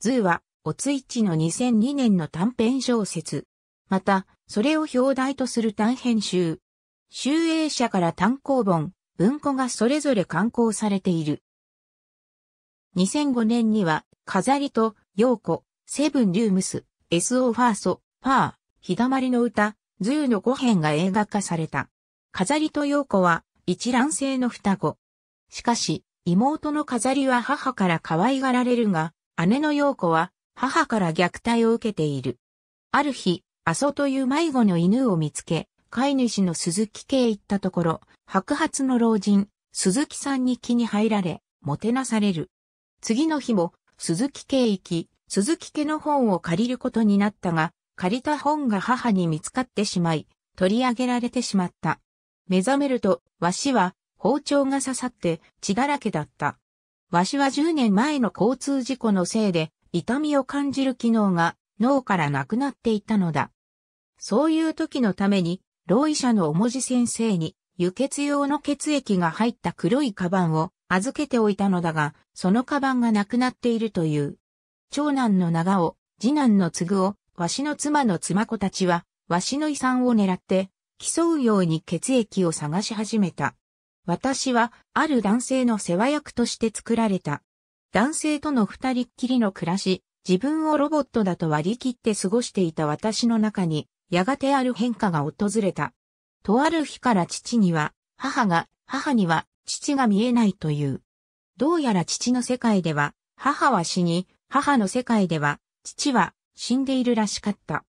ズーは、オツイッチの2002年の短編小説。また、それを表題とする短編集。集英社から単行本、文庫がそれぞれ刊行されている。2005年には、飾りと、陽子、セブンリュームス、SO ファーソ、ファー、日だまりの歌、ズーの5編が映画化された。飾りと陽子は、一卵性の双子。しかし、妹の飾りは母から可愛がられるが、姉の陽子は母から虐待を受けている。ある日、阿蘇という迷子の犬を見つけ、飼い主の鈴木家へ行ったところ、白髪の老人、鈴木さんに気に入られ、もてなされる。次の日も、鈴木家へ行き、鈴木家の本を借りることになったが、借りた本が母に見つかってしまい、取り上げられてしまった。目覚めると、わしは包丁が刺さって血だらけだった。わしは10年前の交通事故のせいで、痛みを感じる機能が脳からなくなっていたのだ。そういう時のために、老医者のおもじ先生に、輸血用の血液が入った黒いカバンを預けておいたのだが、そのカバンがなくなっているという。長男の長尾、次男の継を、わしの妻の妻子たちは、わしの遺産を狙って、競うように血液を探し始めた。私は、ある男性の世話役として作られた。男性との二人っきりの暮らし、自分をロボットだと割り切って過ごしていた私の中に、やがてある変化が訪れた。とある日から父には、母が、母には、父が見えないという。どうやら父の世界では、母は死に、母の世界では、父は死んでいるらしかった。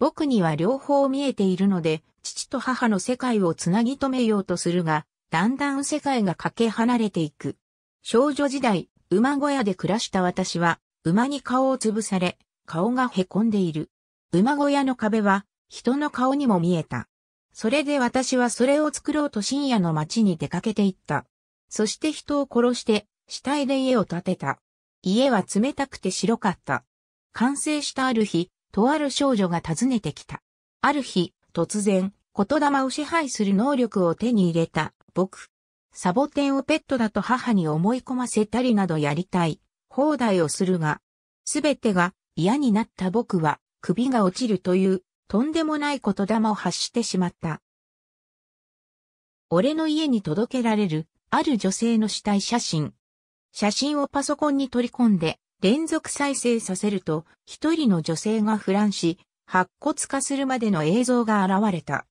僕には両方見えているので、父と母の世界をつなぎ止めようとするが、だんだん世界がかけ離れていく。少女時代、馬小屋で暮らした私は、馬に顔を潰され、顔が凹んでいる。馬小屋の壁は、人の顔にも見えた。それで私はそれを作ろうと深夜の街に出かけていった。そして人を殺して、死体で家を建てた。家は冷たくて白かった。完成したある日、とある少女が訪ねてきた。ある日、突然、言霊を支配する能力を手に入れた僕。サボテンをペットだと母に思い込ませたりなどやりたい。放題をするが、すべてが嫌になった僕は首が落ちるというとんでもない言霊を発してしまった。俺の家に届けられるある女性の死体写真。写真をパソコンに取り込んで連続再生させると一人の女性が腐乱し白骨化するまでの映像が現れた。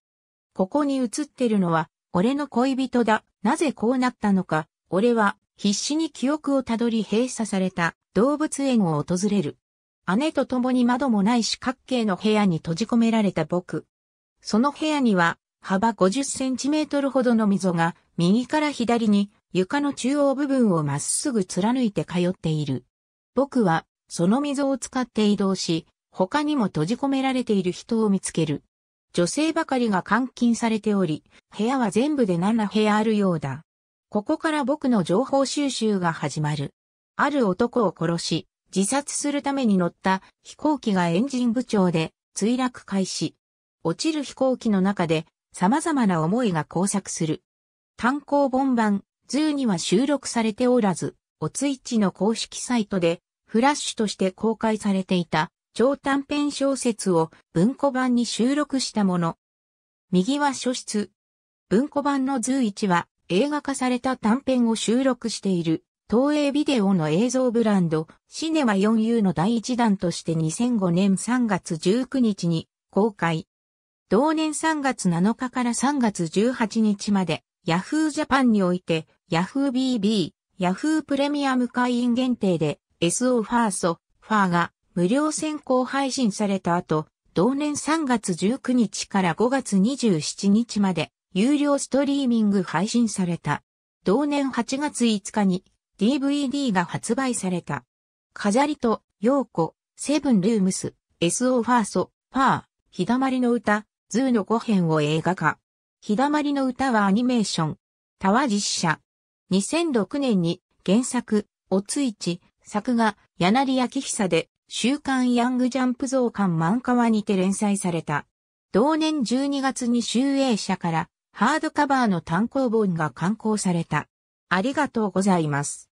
ここに映ってるのは俺の恋人だ。なぜこうなったのか。俺は必死に記憶をたどり閉鎖された動物園を訪れる。姉と共に窓もない四角形の部屋に閉じ込められた僕。その部屋には幅50センチメートルほどの溝が右から左に床の中央部分をまっすぐ貫いて通っている。僕はその溝を使って移動し、他にも閉じ込められている人を見つける。女性ばかりが監禁されており、部屋は全部で7部屋あるようだ。ここから僕の情報収集が始まる。ある男を殺し、自殺するために乗った飛行機がエンジン部長で墜落開始。落ちる飛行機の中で様々な思いが交錯する。単行本版、ズーには収録されておらず、おついちの公式サイトでフラッシュとして公開されていた超短編小説を文庫版に収録したもの。右は書室。文庫版の図1は映画化された短編を収録している東映ビデオの映像ブランドシネマ 4U の第1弾として2005年3月19日に公開。同年3月7日から3月18日まで Yahoo Japan において Yahoo BB、Yahoo プレミアム会員限定で SO ファーソ、ファーが無料先行配信された後、同年3月19日から5月27日まで有料ストリーミング配信された。同年8月5日に DVD が発売された。飾りと、陽子、セブンルームス、SO ファーソ、ファー、ひだまりの歌、ズーの5編を映画化。ひだまりの歌はアニメーション。タワ実写。2006年に原作、おついち、作画、柳明久で週刊ヤングジャンプ増刊漫画はにて連載された。同年12月に集英社からハードカバーの単行本が刊行された。ありがとうございます。